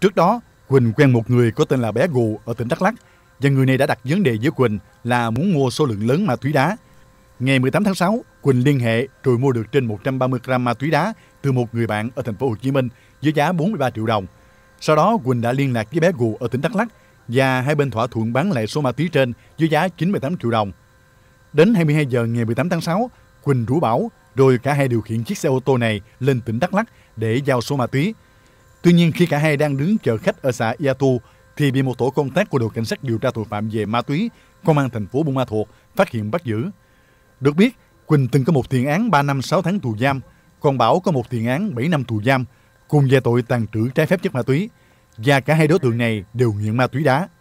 Trước đó, Quỳnh quen một người có tên là bé Gù ở tỉnh Đắk Lắk và người này đã đặt vấn đề với Quỳnh là muốn mua số lượng lớn ma túy đá. Ngày 18 tháng 6, Quỳnh liên hệ rồi mua được trên 130 gram ma túy đá từ một người bạn ở thành phố Hồ Chí Minh với giá 43 triệu đồng. Sau đó, Quỳnh đã liên lạc với bé Gù ở tỉnh Đắk Lắk và hai bên thỏa thuận bán lại số ma túy trên với giá 98 triệu đồng. Đến 22 giờ ngày 18 tháng 6, Quỳnh rủ bảo rồi cả hai điều khiển chiếc xe ô tô này lên tỉnh Đắk Lắk để giao số ma túy. Tuy nhiên khi cả hai đang đứng chờ khách ở xã Yatu thì bị một tổ công tác của đội cảnh sát điều tra tội phạm về ma túy công an thành phố Buôn Ma Thuột phát hiện bắt giữ. Được biết, Quỳnh từng có một tiền án 3 năm 6 tháng tù giam, còn Bảo có một tiền án 7 năm tù giam cùng về tội tàn trữ trái phép chất ma túy và cả hai đối tượng này đều nghiện ma túy đá.